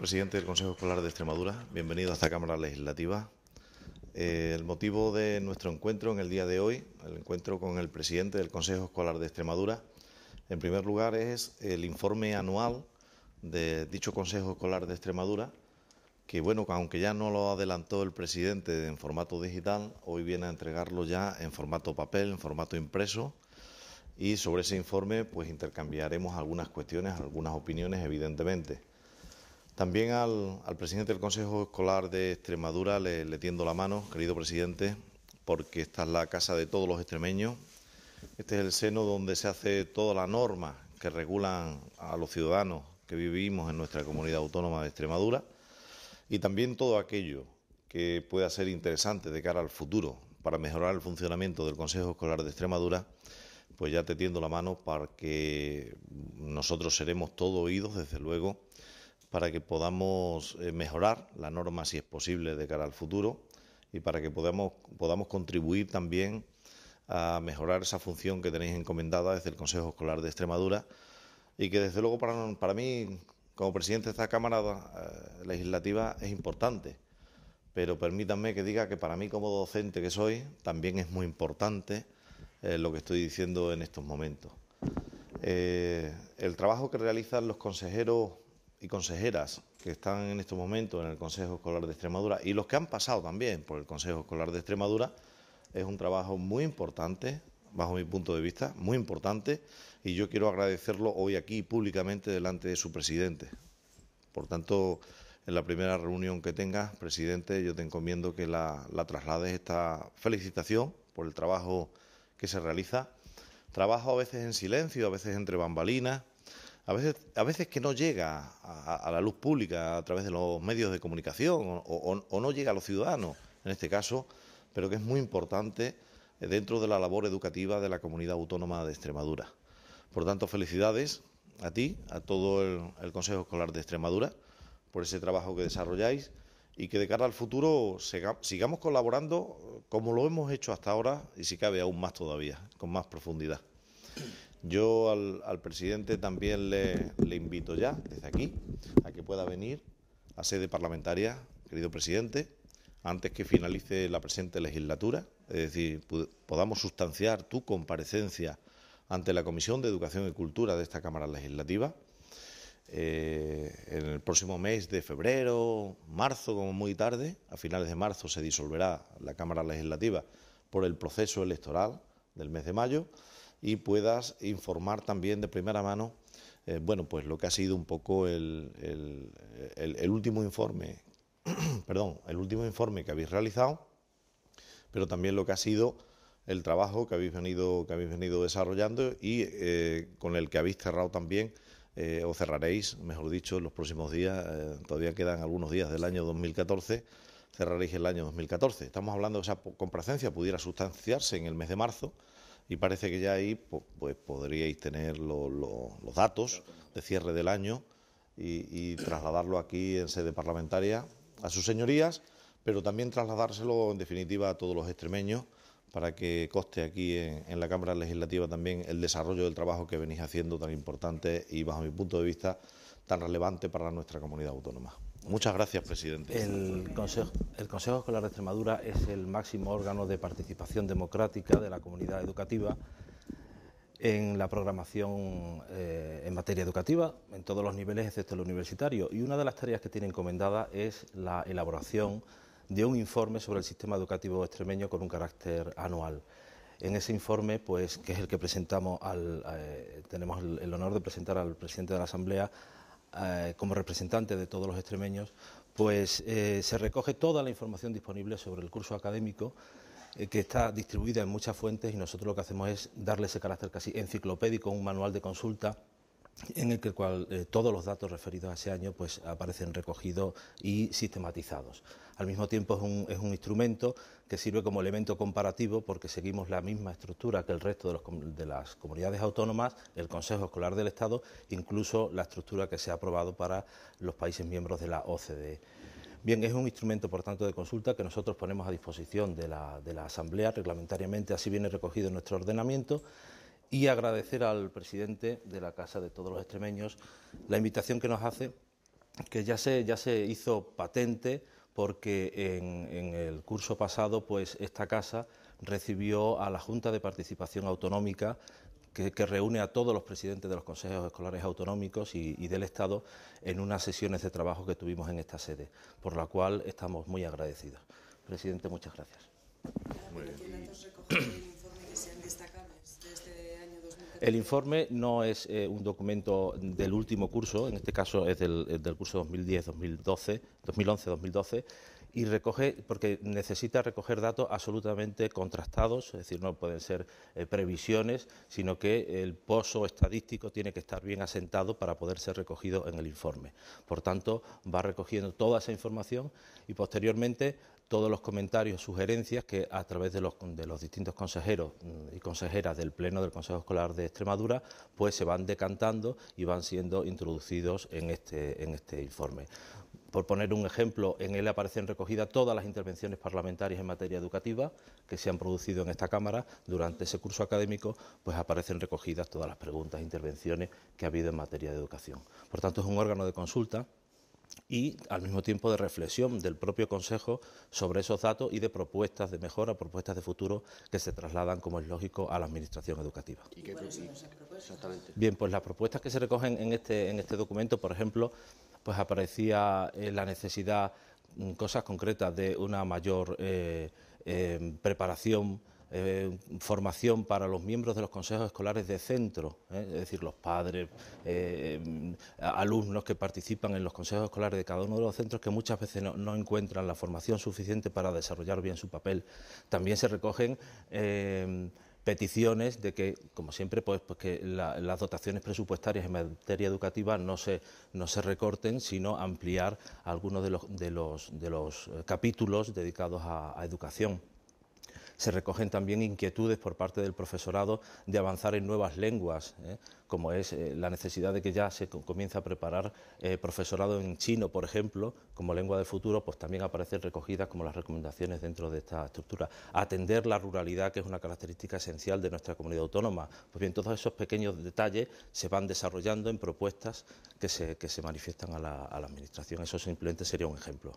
presidente del Consejo Escolar de Extremadura. Bienvenido a esta Cámara Legislativa. Eh, el motivo de nuestro encuentro en el día de hoy, el encuentro con el presidente del Consejo Escolar de Extremadura, en primer lugar es el informe anual de dicho Consejo Escolar de Extremadura, que bueno, aunque ya no lo adelantó el presidente en formato digital, hoy viene a entregarlo ya en formato papel, en formato impreso. Y sobre ese informe, pues intercambiaremos algunas cuestiones, algunas opiniones, evidentemente. También al, presidente del Consejo Escolar de Extremadura le, tiendo la mano, querido presidente, porque esta es la casa de todos los extremeños. Este es el seno donde se hace toda la norma que regulan a los ciudadanos que vivimos en nuestra comunidad autónoma de Extremadura y también todo aquello que pueda ser interesante de cara al futuro para mejorar el funcionamiento del Consejo Escolar de Extremadura, pues ya te tiendo la mano para que nosotros seremos todos oídos, desde luego, para que podamos eh, mejorar la norma si es posible de cara al futuro y para que podamos, podamos contribuir también a mejorar esa función que tenéis encomendada desde el Consejo Escolar de Extremadura y que desde luego para, para mí, como presidente de esta Cámara eh, Legislativa, es importante. Pero permítanme que diga que para mí como docente que soy, también es muy importante eh, lo que estoy diciendo en estos momentos. el trabajo que realizan los consejeros y consejeras que están en estos momentos en el Consejo Escolar de Extremadura y los que han pasado también por el Consejo Escolar de Extremadura, es un trabajo muy importante, bajo mi punto de vista, muy importante, y yo quiero agradecerlo hoy aquí públicamente delante de su presidente. Por tanto, en la primera reunión que tengas, presidente, yo te encomiendo que la, la traslades esta felicitación por el trabajo que se realiza. Trabajo a veces en silencio, a veces entre bambalinas, a veces, a veces que no llega a, la luz pública a través de los medios de comunicación o, no llega a los ciudadanos, en este caso, pero que es muy importante eh, dentro de la labor educativa de la comunidad autónoma de Extremadura. Por tanto, felicidades a ti, a todo el Consejo Escolar de Extremadura, por ese trabajo que desarrolláis y que de cara al futuro sigamos colaborando eh, como lo hemos hecho hasta ahora y si cabe aún más todavía, con más profundidad. Yo al, presidente también le, invito ya, desde aquí, a que pueda venir a sede parlamentaria, querido presidente, antes que finalice la presente legislatura, es decir, podamos sustanciar tu comparecencia ante la Comisión de Educación y Cultura de esta Cámara Legislativa. Eh, en el próximo mes de febrero, marzo, como muy tarde, a finales de marzo se disolverá la Cámara Legislativa por el proceso electoral del mes de mayo y puedas informar también de primera mano, eh, bueno, pues lo que ha sido un poco el, último informe, perdón, el último informe que habéis realizado, pero también lo que ha sido el trabajo que habéis venido, que habéis venido desarrollando y eh, con el que habéis cerrado también, eh, o cerraréis, mejor dicho, en los próximos días, todavía quedan algunos días del año 2014, cerraréis el año 2014. Estamos hablando de esa complacencia, pudiera sustanciarse en el mes de marzo, y parece que ya ahí pues, podríais tener los datos de cierre del año y, trasladarlo aquí en sede parlamentaria a sus señorías, pero también trasladárselo en definitiva a todos los extremeños para que coste aquí en la Cámara Legislativa también el desarrollo del trabajo que venís haciendo tan importante y bajo mi punto de vista tan relevante para nuestra comunidad autónoma. Muchas gracias, presidente. El Consejo, Escolar de Extremadura es el máximo órgano de participación democrática de la comunidad educativa en la programación eh, en materia educativa, en todos los niveles excepto el universitario. Y una de las tareas que tiene encomendada es la elaboración de un informe sobre el sistema educativo extremeño con un carácter anual. En ese informe, pues, que es el que presentamos, al, eh, tenemos el honor de presentar al presidente de la Asamblea, eh, como representante de todos los extremeños, pues eh, se recoge toda la información disponible sobre el curso académico eh, que está distribuida en muchas fuentes y nosotros lo que hacemos es darle ese carácter casi enciclopédico, un manual de consulta en el cual eh, todos los datos referidos a ese año pues, aparecen recogidos y sistematizados. Al mismo tiempo es un, instrumento que sirve como elemento comparativo porque seguimos la misma estructura que el resto de, de, las comunidades autónomas, el Consejo Escolar del Estado, incluso la estructura que se ha aprobado para los países miembros de la OCDE. Bien, es un instrumento, por tanto, de consulta que nosotros ponemos a disposición de la, de la Asamblea reglamentariamente, así viene recogido en nuestro ordenamiento y agradecer al presidente de la Casa de Todos los Extremeños la invitación que nos hace, que ya se, ya se hizo patente porque en, el curso pasado pues esta casa recibió a la Junta de Participación Autonómica que, reúne a todos los presidentes de los consejos escolares autonómicos y, del Estado en unas sesiones de trabajo que tuvimos en esta sede, por la cual estamos muy agradecidos. Presidente, muchas gracias. El informe no es eh, un documento del último curso, en este caso es del, curso 2010-2012, 2011-2012 y recoge, porque necesita recoger datos absolutamente contrastados, es decir, no pueden ser eh, previsiones, sino que el pozo estadístico tiene que estar bien asentado para poder ser recogido en el informe. Por tanto, va recogiendo toda esa información y posteriormente todos los comentarios, sugerencias que a través de los, distintos consejeros mm, y consejeras del Pleno del Consejo Escolar de Extremadura, pues se van decantando y van siendo introducidos este, en este, informe. Por poner un ejemplo, en él aparecen recogidas todas las intervenciones parlamentarias en materia educativa que se han producido en esta Cámara durante ese curso académico, pues aparecen recogidas todas las preguntas e intervenciones que ha habido en materia de educación. Por tanto, es un órgano de consulta y al mismo tiempo de reflexión del propio Consejo sobre esos datos y de propuestas de mejora, propuestas de futuro que se trasladan, como es lógico, a la Administración Educativa. ¿Y qué Exactamente. Bien, pues las propuestas que se recogen en este, este documento, por ejemplo, pues aparecía eh, la necesidad, mm, cosas concretas, de una mayor eh, eh, preparación eh, formación para los miembros de los consejos escolares de centro, ¿eh? es decir, los padres, eh, em, alumnos que participan en los consejos escolares de cada uno de los centros que muchas veces no, encuentran la formación suficiente para desarrollar bien su papel. También se recogen em, peticiones de que, como siempre, pues, pues que las dotaciones presupuestarias en materia educativa no se, recorten, sino ampliar algunos de los, capítulos dedicados a educación. Se recogen también inquietudes por parte del profesorado de avanzar en nuevas lenguas, ¿eh? como es eh, la necesidad de que ya se comience a preparar eh, profesorado en chino, por ejemplo, como lengua del futuro, pues también aparecen recogidas como las recomendaciones dentro de esta estructura. Atender la ruralidad, que es una característica esencial de nuestra comunidad autónoma. Pues bien, todos esos pequeños detalles se van desarrollando en propuestas que se, manifiestan a la, a la Administración. Eso simplemente sería un ejemplo.